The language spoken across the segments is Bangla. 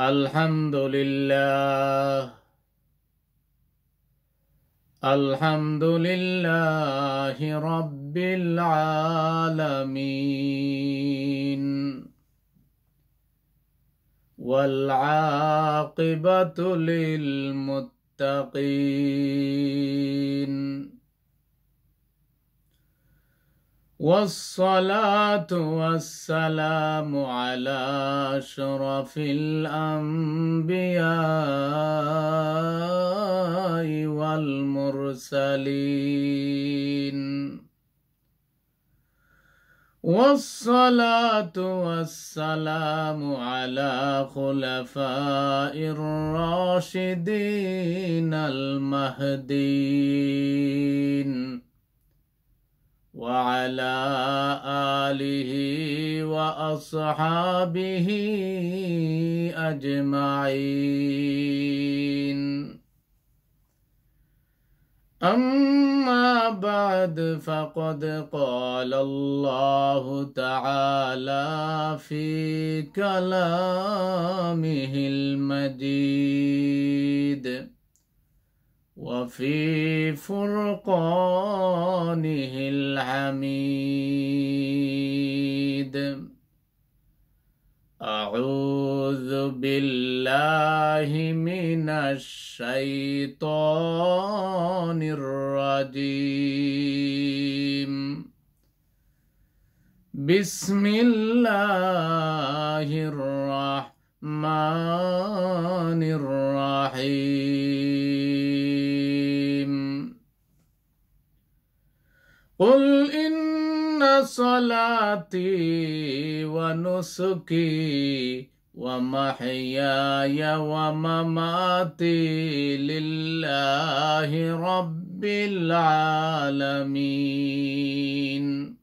الحمد لله الحمد لله رب العالمين والعاقبة للمتقين والصلاة والسلام على أشرف الأنبياء والمرسلين والصلاة والسلام على خلفاء الراشدين المهدين وعلى آله وأصحابه أجمعين أما بعد فقد قال الله تعالى في كلامه المجيد وفي فرقانه الحميد أعوذ بالله من الشيطان الرجيم بسم الله الرحمن الرحيم قل إن صلاتي ونسكي ومحياي ومماتي لله رب العالمين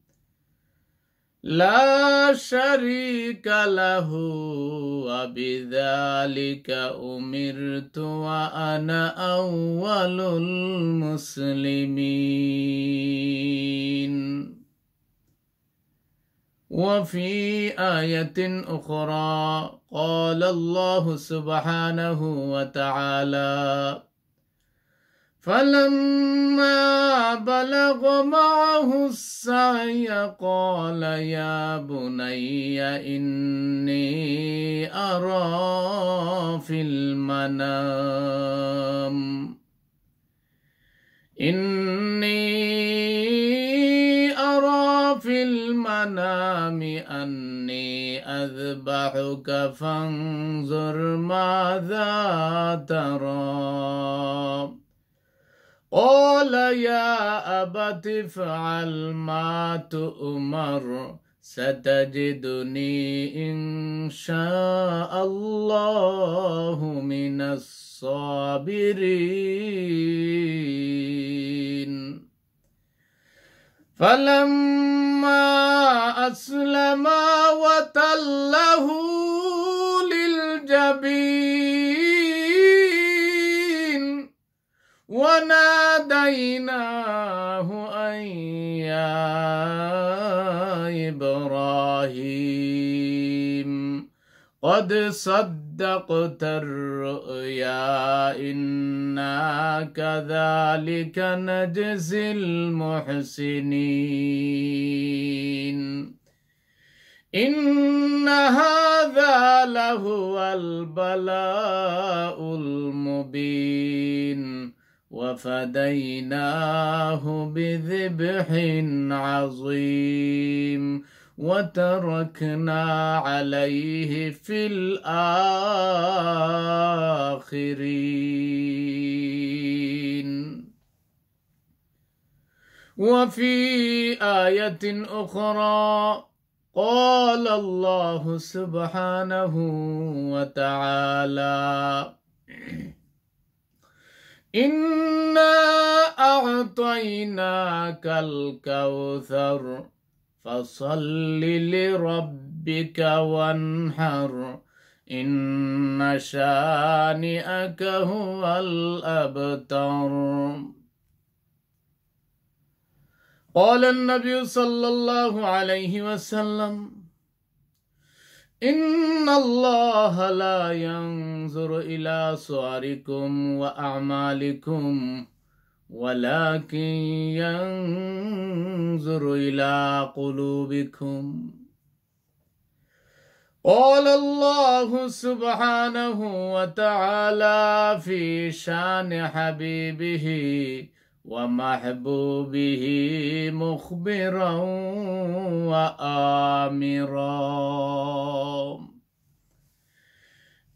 لا شريك له وبذلك أمرت وأنا أول المسلمين وفي آية أخرى قال الله سبحانه وتعالى فلما بلغ معه السعي قال يا بني إني أرى في المنام إني أرى في المنام أني أذبحك فانظر ماذا ترى قال يا أبت افعل ما تؤمر ستجدني إن شاء الله من الصابرين فلما أسلما وتله للجبين وناديناه أن يا إبراهيم قد صدقت الرؤيا إنا كذلك نجزي المحسنين إن هذا لهو البلاء المبين وفديناه بذبح عظيم وتركنا عليه في الآخرين وفي آية أخرى قال الله سبحانه وتعالى إنا أعطيناك الكوثر فصل لربك وانحر إن شانئك هو الأبتر قال النبي صلى الله عليه وسلم إن الله لا ينظر إلى صوركم وأعمالكم ولكن ينظر إلى قلوبكم قال الله سبحانه وتعالى في شان حبيبه ومحبوبه مخبرا وآمرا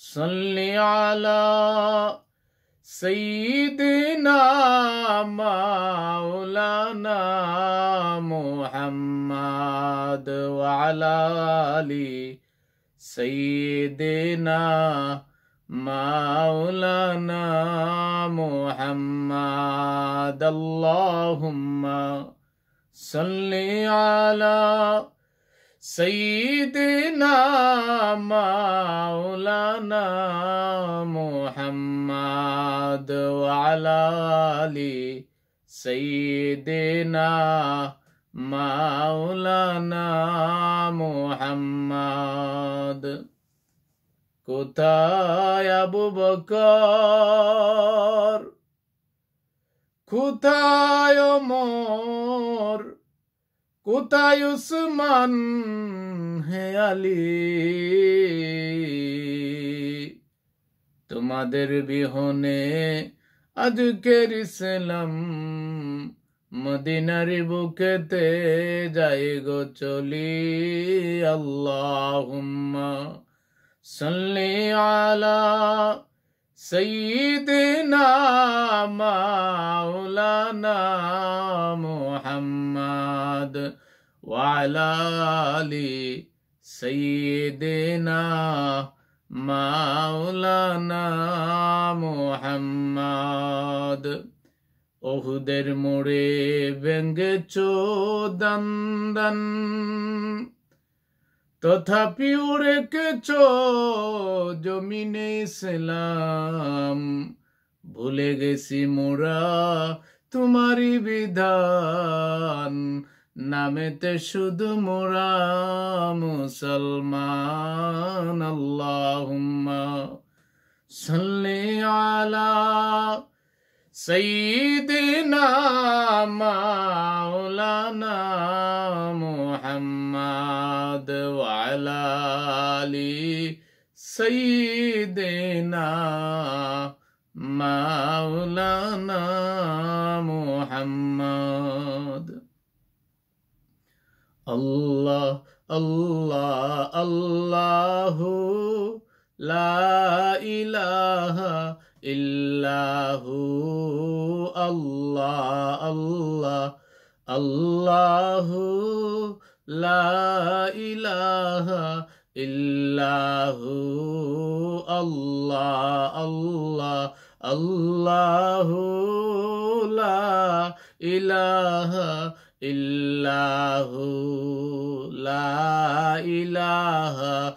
صل على سيدنا مولانا محمد وعلى آل سيدنا مولانا محمد اللهم صل على سيدنا مولانا محمد وعلى آل سيدنا مولانا محمد কোথায় আবু বকর কোথায় মোর কোথায় উসমান হে আলী তোমাদের বিহনে আজকের ইসলাম মদিনার বুকেতে যাই গো চলি আল্লাহ সাল্লি আলা سيدنا مولانا محمد وعلى آل سيدنا মাওলানা মোহাম্মদ ওহুদের মোড়ে ব্যঙ্গে চোদন্দন তথাপি রেখেছ জমিনে ইসলাম ভুলে গেছি মোরা তোমারি বিধান নামেতে শুধু মোরা মুসলমান আল্লাহ সাল্লি আলা سيدنا مولانا محمد وعلى آله سيدنا مولانا محمد الله الله الله لا إله الا إلا هو الله الله الله لا إله إلا هو الله الله الله لا إله إلا هو لا إله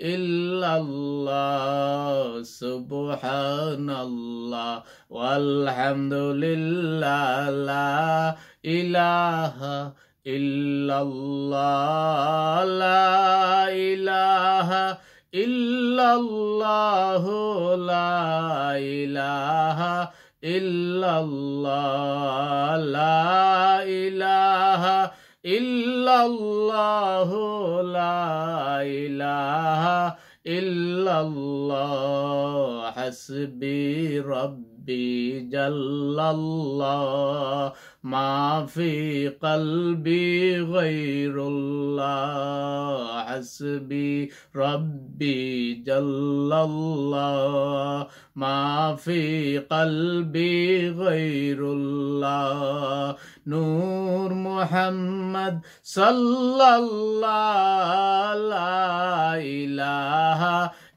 إلا الله سبحان الله والحمد لله لا إله إلا الله لا إله إلا الله لا إله إلا الله لا إله إلا الله لا إله إلا الله حسبي ربي ربي جل الله ما في قلبي غير الله حسبي ربي جل الله ما في قلبي غير الله نور محمد صلى الله لا إله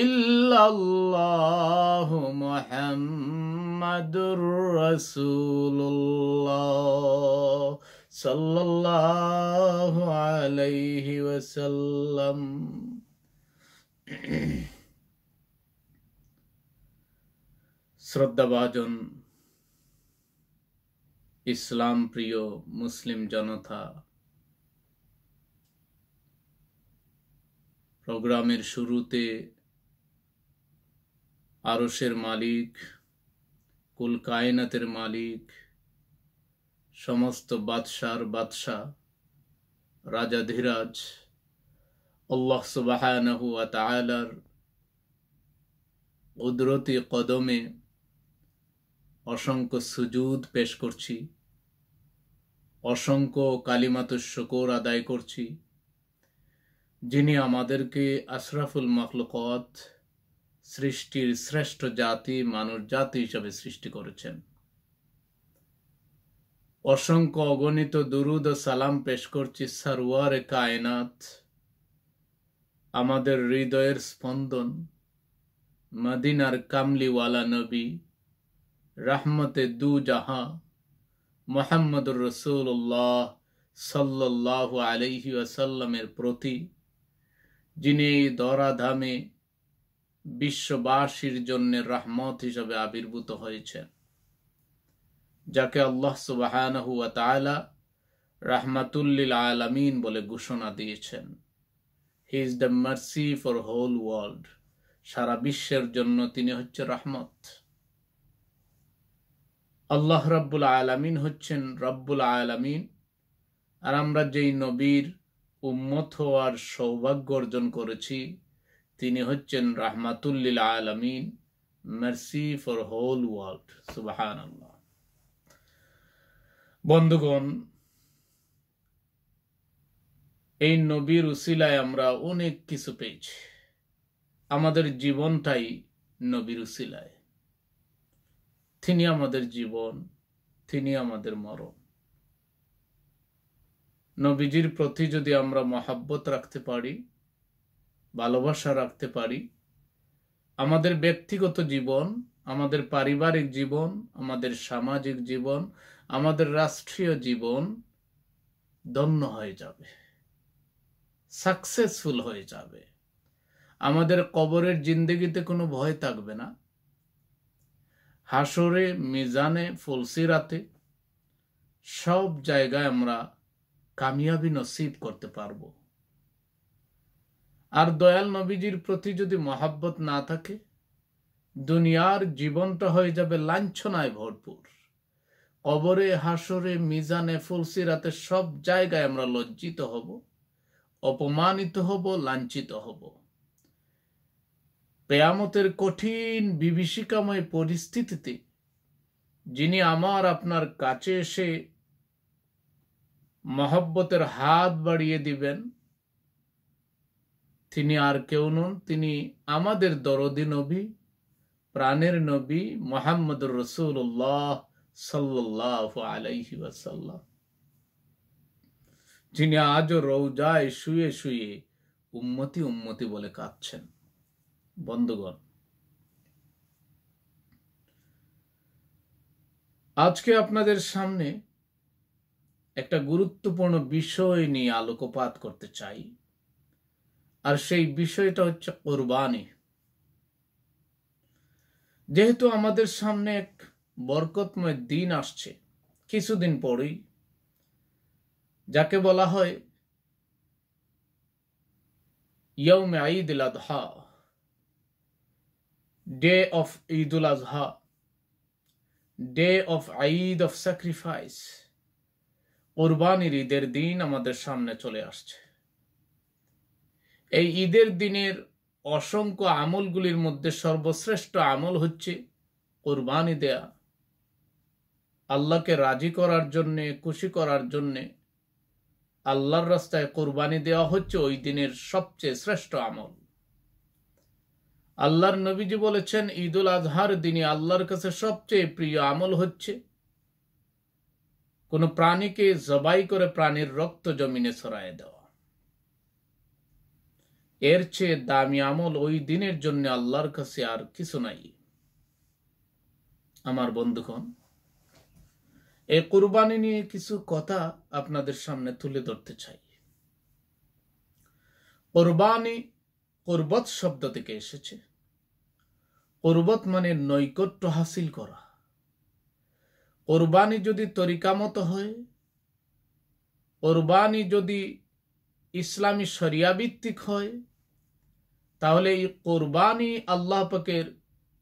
ইল্লাল্লাহ মুহাম্মাদুর রাসূলুল্লাহ সাল্লাল্লাহু আলাইহি ওয়াসাল্লাম শ্রদ্ধাভাজন ইসলাম প্রিয় মুসলিম জনতা প্রোগ্রামের শুরুতে আরসের মালিক কুল কায়নাতের মালিক সমস্ত বাদশার বাদশাহ ধীরাজ আল্লাহ সুবাহানহু আতালার উদরতি কদমে অসংখ্য সুজুদ পেশ করছি অসংখ্য কালিমাত শকর আদায় করছি যিনি আমাদেরকে আশরাফুল মখলকত সৃষ্টির শ্রেষ্ঠ জাতি মানুষ জাতি হিসাবে সৃষ্টি করেছেন অসংখ্য অগণিত দুরুদ ও সালাম পেশ করছি সারওয়ারে কায়নাত আমাদের হৃদয়ের স্পন্দন মদিনার কামলিওয়ালা নবী রাহমতে দু জাহা মোহাম্মদুর রসুল্লাহ সাল্লাহ আলহি আসাল্লামের প্রতি যিনি এই ধরাধামে বিশ্ববাসীর জন্য রহমত হিসাবে আবির্ভূত হয়েছেন যাকে আল্লাহ সুবাহানহুয়া তালা রাহমাতুল্লিল আলামিন বলে ঘোষণা দিয়েছেন he is the mercy for whole world সারা বিশ্বের জন্য তিনি হচ্ছে রহমত আল্লাহ রাব্বুল আলামিন হচ্ছেন রব্বুল আলামিন আর আমরা যেই নবীর উম্মত হওয়ার সৌভাগ্য অর্জন করেছি তিনি হচ্ছেন রাহমাতুল্লিল আলমিন মার্সি ফর হোল ওয়ার্ল্ড সুবাহান বন্ধুগণ এই নবীর উসিলায় আমরা অনেক কিছু পেয়েছি আমাদের জীবনটাই নবীর উসিলায় তিনি আমাদের জীবন তিনি আমাদের মরণ নবীজির প্রতি যদি আমরা মহাব্বত রাখতে পারি ভালোবাসা রাখতে পারি আমাদের ব্যক্তিগত জীবন আমাদের পারিবারিক জীবন আমাদের সামাজিক জীবন আমাদের রাষ্ট্রীয় জীবন ধন্য হয়ে যাবে সাকসেসফুল হয়ে যাবে আমাদের কবরের জিন্দগিতে কোনো ভয় থাকবে না হাসরে মিজানে ফুলসিরাতে সব জায়গায় আমরা কামিয়াবি নসিব করতে পারবো আর দয়াল নবীজির প্রতি যদি মহাব্বত না থাকে দুনিয়ার জীবনটা হয়ে যাবে লাঞ্ছনায় ভরপুর কবরে হাসরে মিজানে ফুলসিরাতে সব জায়গায় আমরা লজ্জিত হব অপমানিত হব লাঞ্ছিত হব পেয়ামতের কঠিন বিভীষিকাময় পরিস্থিতিতে যিনি আমার আপনার কাছে এসে মহব্বতের হাত বাড়িয়ে দিবেন তিনি আর কেউ নন তিনি আমাদের দরদি নবী প্রাণের নবী মোহাম্মদ রসুল্লাহ সাল্লাহ আলাইহি ওয়াসাল্লাম যিনি আজও রৌজায় শুয়ে শুয়ে উম্মতি উম্মতি বলে কাঁদছেন বন্ধুগণ আজকে আপনাদের সামনে একটা গুরুত্বপূর্ণ বিষয় নিয়ে আলোকপাত করতে চাই আর সেই বিষয়টা হচ্ছে কোরবানি যেহেতু আমাদের সামনে এক বরকতময় দিন আসছে কিছুদিন পরেই যাকে বলা হয় ইয়ৌমে Eid ul Azha day of Eid ul Azha day of Eid of sacrifice কোরবানির ঈদের দিন আমাদের সামনে চলে আসছে এই ঈদের দিনের অসংখ্য আমলগুলির মধ্যে সর্বশ্রেষ্ঠ আমল হচ্ছে কোরবানি দেয়া আল্লাহকে রাজি করার জন্যে খুশি করার জন্যে আল্লাহর রাস্তায় কোরবানি দেওয়া হচ্ছে ওই দিনের সবচেয়ে শ্রেষ্ঠ আমল আল্লাহর নবীজি বলেছেন ঈদুল আজহার দিনে আল্লাহর কাছে সবচেয়ে প্রিয় আমল হচ্ছে কোনো প্রাণীকে জবাই করে প্রাণীর রক্ত জমিনে ছড়ায় দেওয়া এর চেয়ে দামি আমল ওই দিনের জন্য আল্লাহর কাছে আর কিছু নাই আমার বন্ধুগণ এই কোরবানি নিয়ে কিছু কথা আপনাদের সামনে তুলে ধরতে চাই কোরবানি কোরবত শব্দ থেকে এসেছে কোরবত মানে নৈকট্য হাসিল করা কোরবানি যদি তরিকামত হয় কোরবানি যদি ইসলামী ভিত্তিক হয় তাহলে এই কোরবানি আল্লাহ পাকের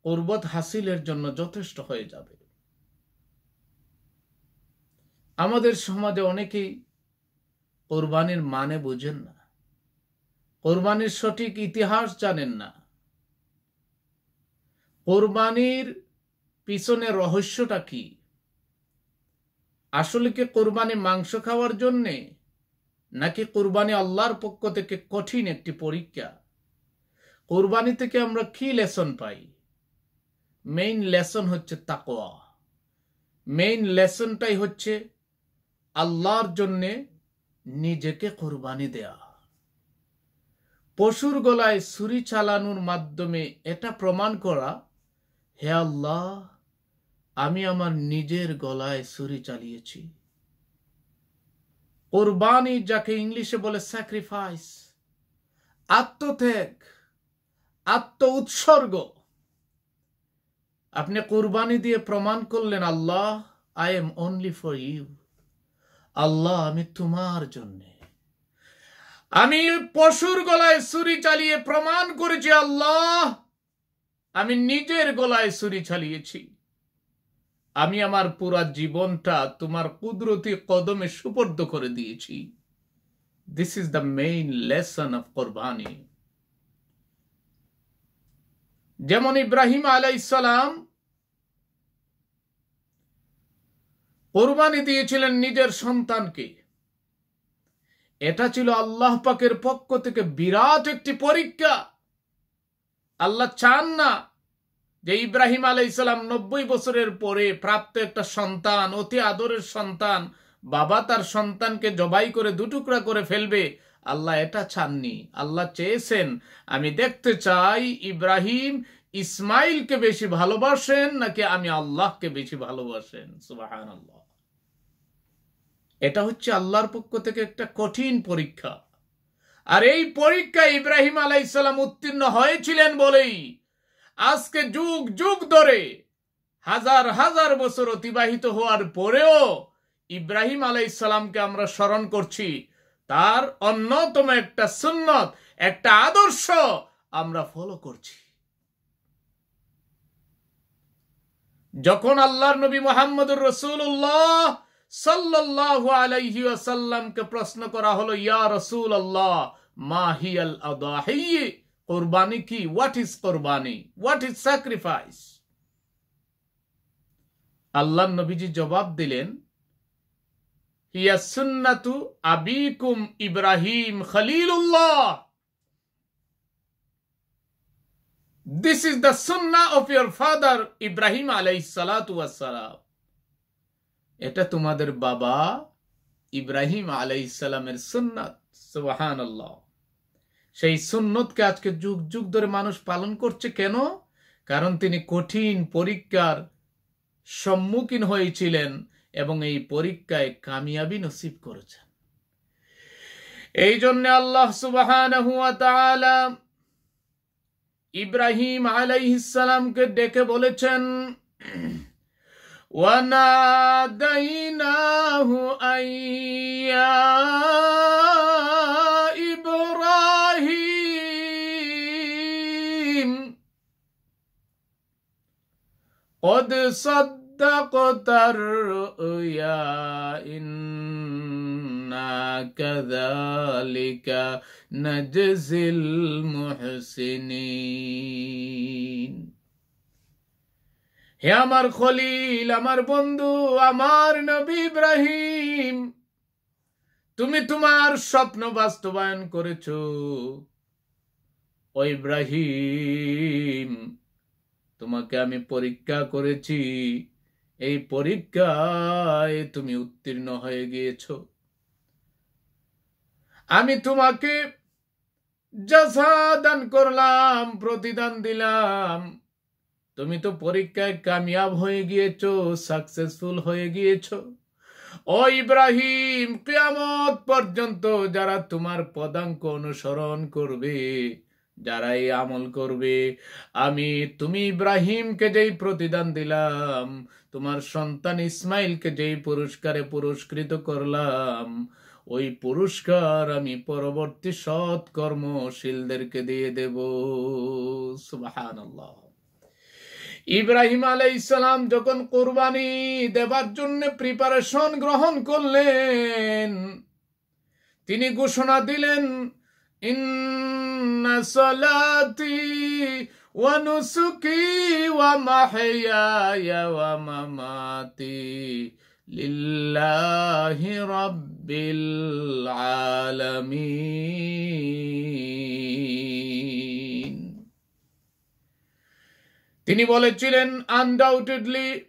কোরবত হাসিলের জন্য যথেষ্ট হয়ে যাবে আমাদের সমাজে অনেকেই কোরবানির মানে বোঝেন না কোরবানির সঠিক ইতিহাস জানেন না কোরবানির পিছনে রহস্যটা কি আসলে কি কোরবানি মাংস খাওয়ার জন্যে নাকি কোরবানি আল্লাহর পক্ষ থেকে কঠিন একটি পরীক্ষা কোরবানি থেকে আমরা কি লেসন পাই মেইন লেসন হচ্ছে তাকোয়া মেইন লেসনটাই হচ্ছে আল্লাহর জন্যে নিজেকে কোরবানি দেয়া পশুর গলায় সুরি চালানোর মাধ্যমে এটা প্রমাণ করা হে আল্লাহ আমি আমার নিজের গলায় সুরি চালিয়েছি কোরবানি যাকে ইংলিশে বলে স্যাক্রিফাইস আত্মত্যাগ আত্ম উৎসর্গ আপনি কোরবানি দিয়ে প্রমাণ করলেন আল্লাহ I am only for you আল্লাহ আমি তোমার জন্যে আমি পশুর গলায় সুরি চালিয়ে প্রমাণ করেছি আল্লাহ আমি নিজের গলায় সুরি চালিয়েছি আমি আমার পুরা জীবনটা তোমার কুদরতি কদমে সুপর্দ করে দিয়েছি this is the main lesson of qurbani যেমন ইব্রাহিম আলাই ইসালাম কোরবানি দিয়েছিলেন নিজের সন্তানকে এটা ছিল আল্লাহ পাকের পক্ষ থেকে বিরাট একটি পরীক্ষা আল্লাহ চান না যে ইব্রাহিম আলাই ইসলাম নব্বই বছরের পরে প্রাপ্ত একটা সন্তান অতি আদরের সন্তান বাবা তার সন্তানকে জবাই করে দুটুকরা করে ফেলবে আল্লাহ এটা চাননি আল্লাহ চেয়েছেন আমি দেখতে চাই ইব্রাহিম ইসমাইলকে বেশি ভালোবাসেন নাকি আমি আল্লাহকে বেশি ভালোবাসেন সুবাহান আল্লাহ এটা হচ্ছে আল্লাহর পক্ষ থেকে একটা কঠিন পরীক্ষা আর এই পরীক্ষা ইব্রাহিম ইসলাম উত্তীর্ণ হয়েছিলেন বলেই আজকে যুগ যুগ ধরে হাজার হাজার বছর অতিবাহিত হওয়ার পরেও ইব্রাহিম ইসলামকে আমরা স্মরণ করছি তার অন্যতম একটা সুন্নত একটা আদর্শ আমরা ফলো করছি যখন আল্লাহর নবী মোহাম্মদুর রসুল্লাহ সাল্লাহ আলাইহি আসাল্লামকে প্রশ্ন করা হলো ইয়া রসুল আল্লাহ মাহি আল আদাহি কোরবানি কি what is qurbani what is sacrifice আল্লাহ নবীজি জবাব দিলেন হিয়া সুন্নাতু আবিকুম ইব্রাহিম খলিলুল্লাহ this is the sunnah of your father ইব্রাহিম আলাই salatu wassalam. এটা তোমাদের বাবা ইব্রাহিম আলাই আলাইসালামের সুন্নাত সুবাহান সেই সুন্নতকে আজকে যুগ যুগ ধরে মানুষ পালন করছে কেন কারণ তিনি কঠিন পরীক্ষার সম্মুখীন হয়েছিলেন এবং এই পরীক্ষায় কামিয়াবি নসিব করেছেন এই জন্য আল্লাহ সুবাহান ইব্রাহিম আলাইসালামকে ডেকে বলেছেন ওয়ানাদাইনাহু আইয়া ইব্রাহিম قد সদ الرؤيا إنا كذلك نجزي المحسنين হে আমার খলিল আমার বন্ধু আমার নবী ইব্রাহিম তুমি তোমার স্বপ্ন বাস্তবায়ন করেছ ও ইব্রাহিম তোমাকে আমি পরীক্ষা করেছি এই পরীক্ষায় তুমি উত্তীর্ণ হয়ে গিয়েছ আমি তোমাকে যশা দান করলাম প্রতিদান দিলাম তুমি তো পরীক্ষায় কামিয়াব হয়ে গিয়েছ সাকসেসফুল হয়ে গিয়েছ ও ইব্রাহিম কেয়ামত পর্যন্ত যারা তোমার পদাঙ্ক অনুসরণ করবে যারাই আমল করবে আমি তুমি ইব্রাহিমকে যেই প্রতিদান দিলাম তোমার সন্তান ইসমাইলকে যেই পুরস্কারে পুরস্কৃত করলাম ওই পুরস্কার আমি পরবর্তী সৎ কর্মশীলদেরকে দিয়ে দেব সুবাহান ইব্রাহিম আলাই ইসলাম যখন কোরবানি দেবার জন্য প্রিপারেশন গ্রহণ করলেন তিনি ঘোষণা দিলেন ইন salati wa wa mahyaya wa mamati lillahi rabbil alameen. Tini bole chilen, undoubtedly,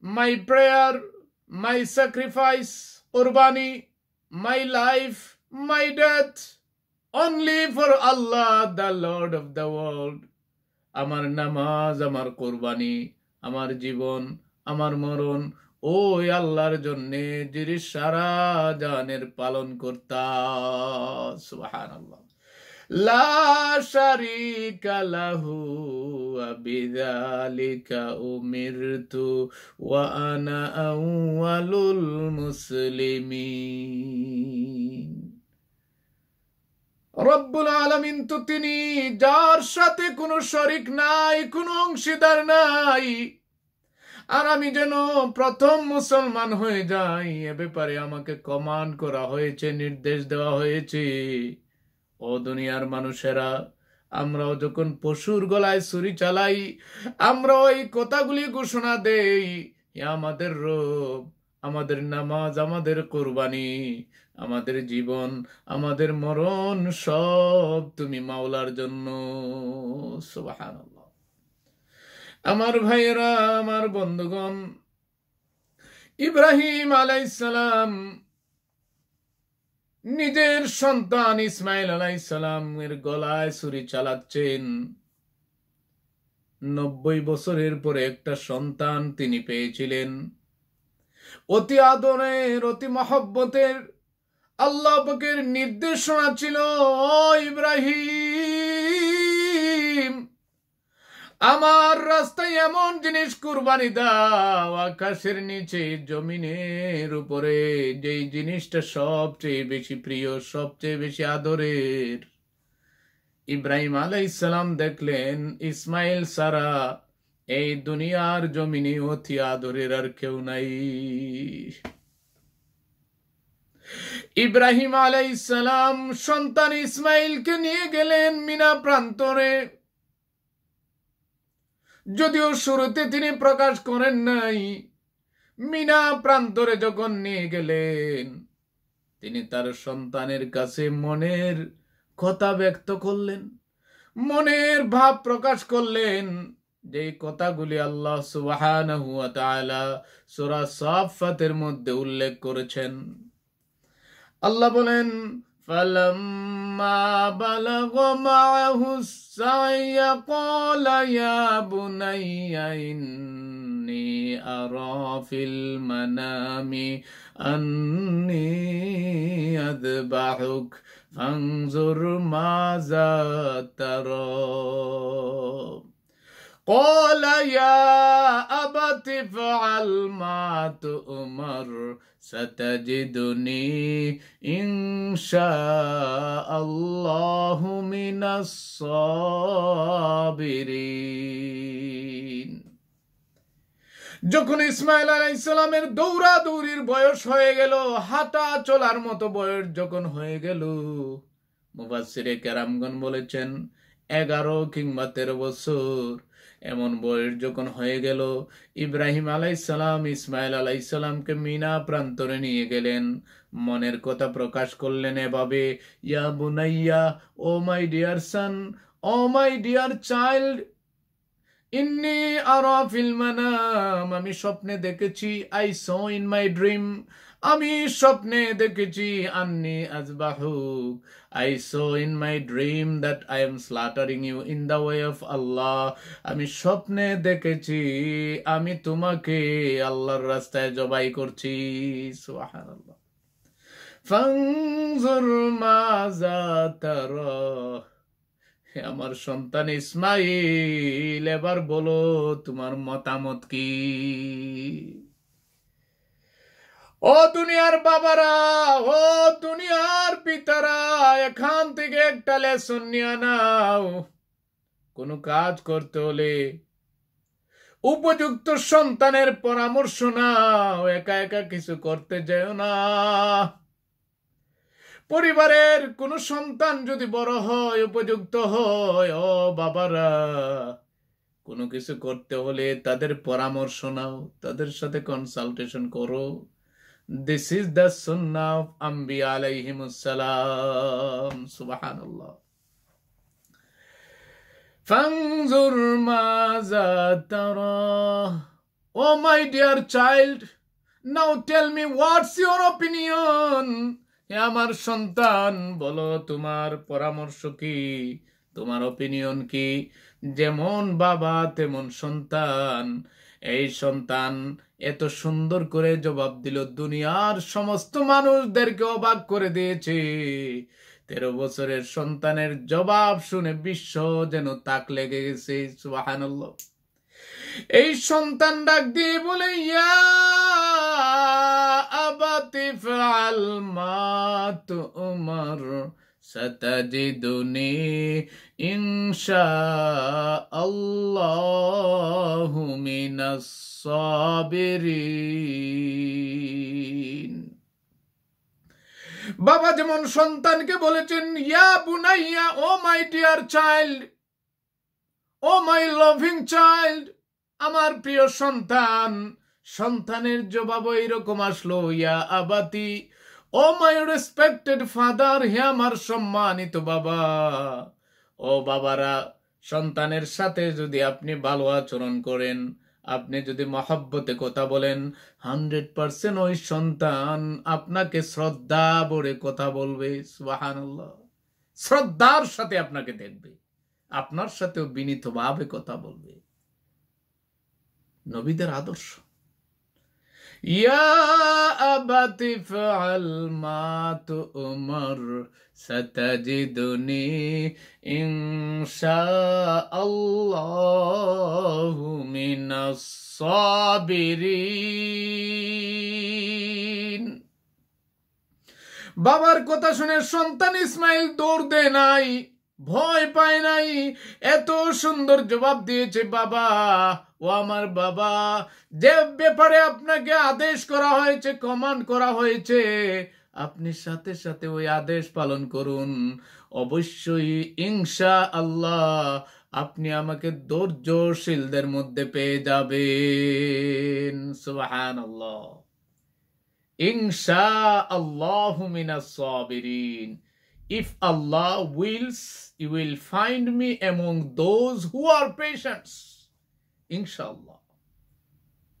my prayer, my sacrifice, urbani, my life, my death, only for Allah, the Lord of the world. আমার নামাজ আমার কোরবানি আমার জীবন আমার মরণ ওই আল্লাহর জন্য যিনি সারা জানের পালন কর্তা সুহান আল্লাহ লাশারিকা লাহু বিদালিকা উমিরতু ওয়া আনা আউয়ালুল মুসলিমিন রব্বুল আলমিন তো তিনি যার সাথে কোনো শরিক নাই কোনো অংশীদার নাই আর আমি যেন প্রথম মুসলমান হয়ে যাই এ ব্যাপারে আমাকে কমান্ড করা হয়েছে নির্দেশ দেওয়া হয়েছে ও দুনিয়ার মানুষেরা আমরাও যখন পশুর গলায় ছুরি চালাই আমরা ওই কথাগুলি ঘোষণা দেই আমাদের রূপ আমাদের নামাজ আমাদের কোরবানি আমাদের জীবন আমাদের মরণ সব তুমি মাওলার জন্য আমার ভাইয়েরা আমার বন্ধুগণ ইব্রাহিম আলাইসালাম নিজের সন্তান ইসমাইল এর গলায় সুরি চালাচ্ছেন নব্বই বছরের পরে একটা সন্তান তিনি পেয়েছিলেন অতি আদরের অতি মহব্বতের আল্লাহ বকের নির্দেশনা ছিল ইব্রাহিম আমার রাস্তায় এমন জিনিস কুরবানি দাও আকাশের নিচে জমিনের উপরে যেই জিনিসটা সবচেয়ে বেশি প্রিয় সবচেয়ে বেশি আদরের ইব্রাহিম আলাই ইসলাম দেখলেন ইসমাইল সারা এই দুনিয়ার জমিনে অতি আদরের আর কেউ নাই ইব্রাহিম আলাইসালাম সন্তান ইসমাইলকে নিয়ে গেলেন মিনা প্রান্তরে যদিও শুরুতে তিনি প্রকাশ করেন নাই মিনা প্রান্তরে যখন নিয়ে গেলেন তিনি তার সন্তানের কাছে মনের কথা ব্যক্ত করলেন মনের ভাব প্রকাশ করলেন যে কথাগুলি আল্লাহ সুবাহানহু তাআলা সূরা সাফাতের মধ্যে উল্লেখ করেছেন আল্লাহ বলেন فلما بلغ معه السعي قال يا بني إني أرى في المنام أني أذبحك فانظر ماذا ترى قال يا أبت افعل ما تؤمر ستجدني إن شاء الله من الصابرين যখন ইসমাইল আলাইসালামের দৌড়া দৌড়ির বয়স হয়ে গেল হাঁটা চলার মতো বয়স যখন হয়ে গেল মুবাসিরে কেরামগন বলেছেন এগারো কিংবা তেরো বছর এমন বয়স যখন হয়ে গেল ইব্রাহিম আলাইসালাম ইসমাইল আলাইসালামকে মিনা প্রান্তরে নিয়ে গেলেন মনের কথা প্রকাশ করলেন এভাবে ইয়া বুনাইয়া oh my dear son oh my dear child ইন্নি আরা ফিল আমি স্বপ্নে দেখেছি I saw in my dream আমি স্বপ্নে দেখেছি আন্নি আজবাহুক I saw in my dream that I am slaughtering you in the way of আল্লাহ আমি স্বপ্নে দেখেছি আমি তোমাকে আল্লাহর রাস্তায় জবাই করছি আমার সন্তান ইসমাইল এবার বলো তোমার মতামত কি ও দুনিয়ার বাবারা ও দুনিয়ার পিতারা এখান থেকে একটা লেসন নিয়ে নাও কোনো কাজ করতে হলে উপযুক্ত সন্তানের পরামর্শ নাও একা একা কিছু করতে যেও না পরিবারের কোনো সন্তান যদি বড় হয় উপযুক্ত হয় ও বাবারা কোনো কিছু করতে হলে তাদের পরামর্শ নাও তাদের সাথে কনসালটেশন করো This is the sunnah of Ambi alayhi alayhimussalam. Subhanallah. فانظر ماذا ترى Oh my dear child, now tell me what's your opinion? হে আমার সন্তান বলো তোমার পরামর্শ কি তোমার অপিনিয়ন কি যেমন বাবা তেমন সন্তান এই সন্তান এত সুন্দর করে জবাব দিল দুনিয়ার সমস্ত মানুষদেরকে অবাক করে দিয়েছে তেরো বছরের সন্তানের জবাব শুনে বিশ্ব যেন তাক লেগে গেছে এই সন্তান ডাক দিয়ে বলে ইয়া আবাতি ফাল মা তুমার ستجدني إن شاء الله من الصابرين বাবা যেমন সন্তানকে বলেছেন ইয়া বুনাইয়া oh my dear child oh my loving child আমার প্রিয় সন্তান সন্তানের জবাব এরকম আসলো ইয়া আবাতি ও মাই রেসপেক্টেড ফাদার হে আমার সম্মানিত বাবা ও বাবারা সন্তানের সাথে যদি আপনি ভালো আচরণ করেন আপনি যদি মহাব্বতে কথা বলেন হান্ড্রেড পার্সেন্ট ওই সন্তান আপনাকে শ্রদ্ধা বলে কথা বলবে শ্রদ্ধার সাথে আপনাকে দেখবে আপনার সাথেও বিনীতভাবে কথা বলবে নবীদের আদর্শ يا أبت افعل ما تؤمر ستجدني إن شاء الله من الصابرين বাবার কথা শুনে সন্তান ইসমাইল দৌড় নাই ভয় পায় নাই এত সুন্দর জবাব দিয়েছে বাবা ও আমার বাবা যে ব্যাপারে আপনাকে আদেশ করা হয়েছে কমান্ড করা হয়েছে আপনি সাথে সাথে ওই আদেশ পালন করুন অবশ্যই ইংসা আল্লাহ আপনি আমাকে ধৈর্যশীলদের মধ্যে পেয়ে যাবেন সুবাহান আল্লাহ ইংসা আল্লাহ সাবিরিন if Allah wills, you will find me among those who are patients. ইনশাআল্লাহ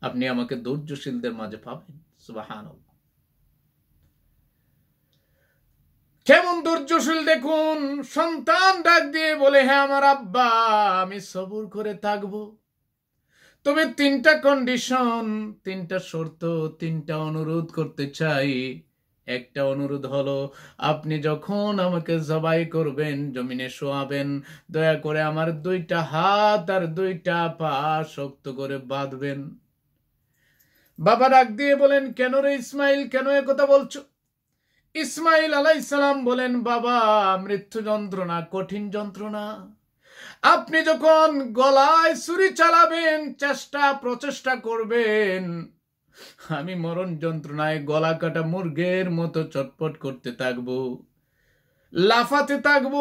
আপনি আমাকে ধৈর্যশীলদের মাঝে পাবেন সুবাহান কেমন ধৈর্যশীল দেখুন সন্তান ডাক দিয়ে বলে হ্যাঁ আমার আব্বা আমি সবুর করে থাকবো তবে তিনটা কন্ডিশন তিনটা শর্ত তিনটা অনুরোধ করতে চাই একটা অনুরোধ হলো আপনি যখন আমাকে জবাই করবেন জমিনে শোয়াবেন দয়া করে আমার দুইটা হাত আর দুইটা পা শক্ত করে বাঁধবেন বাবা ডাক দিয়ে বলেন কেন রে ইসমাইল কেন এ কথা বলছো ইসমাইল আলাইসালাম বলেন বাবা মৃত্যু যন্ত্রণা কঠিন যন্ত্রণা আপনি যখন গলায় ছুরি চালাবেন চেষ্টা প্রচেষ্টা করবেন আমি মরণ যন্ত্রণায় গলা কাটা মুরগের মতো চটপট করতে থাকব লাফাতে থাকব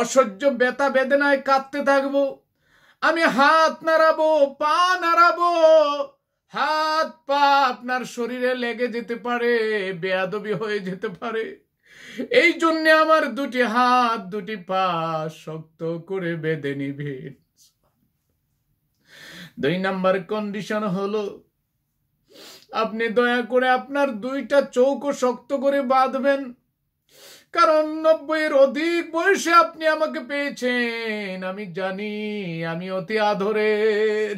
অসহ্য ব্যথা বেদনায় কাঁদতে থাকব আমি হাত নাড়াবো পা নাড়াবো হাত পা আপনার শরীরে লেগে যেতে পারে বেয়াদবি হয়ে যেতে পারে এই জন্যে আমার দুটি হাত দুটি পা শক্ত করে বেঁধে নিবে দুই নাম্বার কন্ডিশন হলো আপনি দয়া করে আপনার দুইটা চৌকো শক্ত করে বাঁধবেন কারণ নব্বইয়ের অধিক বয়সে আপনি আমাকে পেয়েছেন আমি জানি আমি অতি আদরের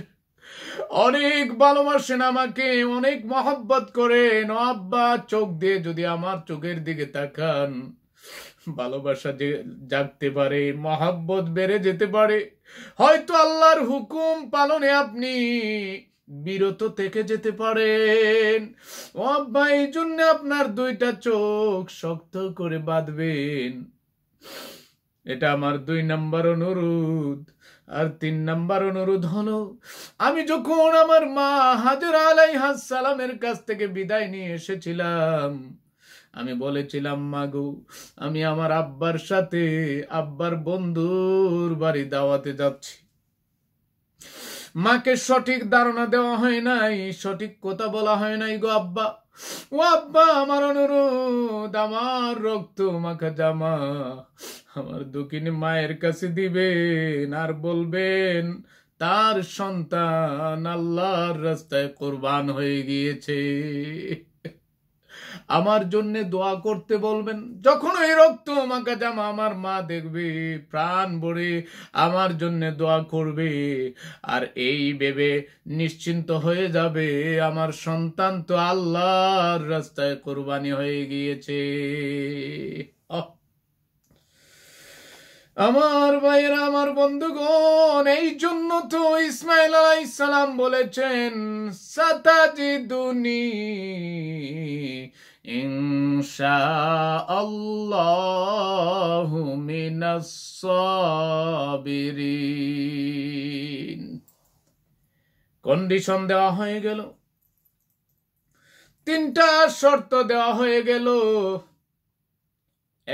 অনেক ভালোবাসেন আমাকে অনেক মহব্বত করেন আব্বা চোখ দিয়ে যদি আমার চোখের দিকে তাকান ভালোবাসা যে জাগতে পারে মহাব্বত বেড়ে যেতে পারে হয়তো আল্লাহর হুকুম পালনে আপনি বিরত থেকে যেতে পারেন অব্যা জন্য আপনার দুইটা চোখ শক্ত করে বাঁধবেন এটা আমার দুই নাম্বার অনুরোধ আর তিন নাম্বার অনুরোধ হলো আমি যখন আমার মা হাজর আলাই সালামের কাছ থেকে বিদায় নিয়ে এসেছিলাম আমি বলেছিলাম মাগু আমি আমার আব্বার সাথে আব্বার বন্ধুর বাড়ি দাওয়াতে যাচ্ছি মাকে সঠিক ধারণা দেওয়া হয় নাই সঠিক কথা বলা হয় নাই গো আব্বা ও আব্বা আমার অনুরোধ আমার রক্ত মাখা জামা আমার দক্ষিণী মায়ের কাছে দিবেন আর বলবেন তার সন্তান আল্লাহর রাস্তায় কোরবান হয়ে গিয়েছে আমার জন্য দোয়া করতে বলবেন যখন এই রক্ত মাকা জামা আমার মা দেখবে প্রাণ ভরে আমার জন্য দোয়া করবে আর এই ভেবে নিশ্চিন্ত হয়ে যাবে আমার সন্তান তো আল্লাহর রাস্তায় কোরবানি হয়ে গিয়েছে আমার ভাইয়ের আমার বন্ধুগণ এই জন্য তো ইসমাইল আলাই সালাম বলেছেন সাতাজি দুনি ইনশা আল্লাহ কন্ডিশন দেওয়া হয়ে গেল তিনটা শর্ত দেওয়া হয়ে গেল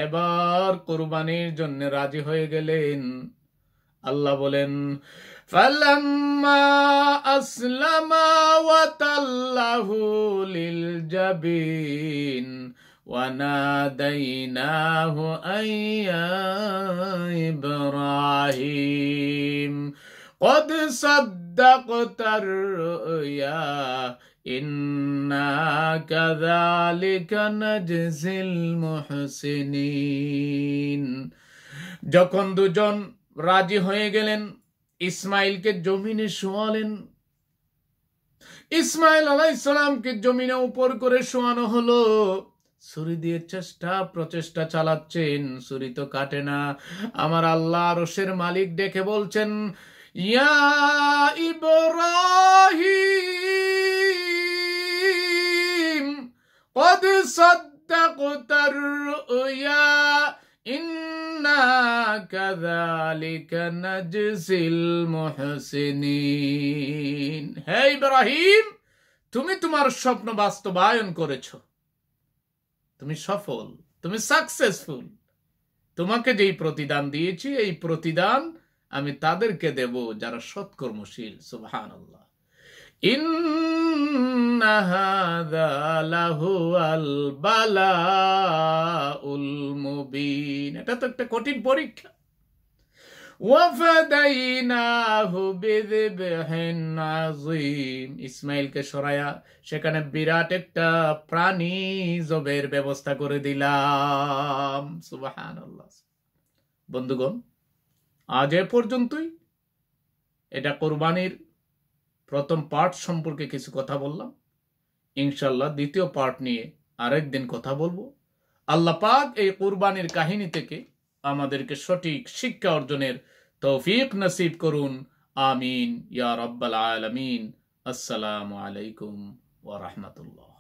এবার কোরবানির জন্য রাজি হয়ে গেলেন আল্লাহ বলেন ফালাম্মা আসলামা ওয়াতাল্লাহু লিল জাবিন إنا كذلك نجزي المحسنين যখন দুজন রাজি হয়ে গেলেন ইসমাইলকে জমিনে শোয়ালেন ইসমাইল আলাহ ইসলামকে জমিনে উপর করে শোয়ানো হলো ছুরি দিয়ে চেষ্টা প্রচেষ্টা চালাচ্ছেন ছুরি তো কাটে না আমার আল্লাহ রসের মালিক ডেকে বলছেন ইয়া ইব্রাহিম قد صدقت الرؤيا إنا كذلك نجزي المحسنين হে ইব্রাহিম তুমি তোমার স্বপ্ন বাস্তবায়ন করেছ তুমি সফল তুমি সাকসেসফুল তোমাকে যেই প্রতিদান দিয়েছি এই প্রতিদান আমি তাদেরকে দেব যারা সৎকর্মশীল সুবহান আল্লাহ إن هذا لهو البلاء المبين এটা তো একটা কঠিন পরীক্ষা ওয়াফাদাইনাহু বিযিবহিন আযীম ইসমাঈলকে সরায়া সেখানে বিরাট একটা প্রাণী জবের ব্যবস্থা করে দিলাম সুবহানাল্লাহ বন্ধুগণ আজ এ পর্যন্তই এটা কোরবানির প্রথম পার্ট সম্পর্কে কিছু কথা বললাম ইনশাল্লাহ দ্বিতীয় পার্ট নিয়ে আরেকদিন কথা বলবো আল্লাহ পাক এই কুরবানির কাহিনী থেকে আমাদেরকে সঠিক শিক্ষা অর্জনের তৌফিক নসিব করুন আমিন ইয়া রব্বাল আলমিন আসসালামু আলাইকুম ওয়া রাহমাতুল্লাহ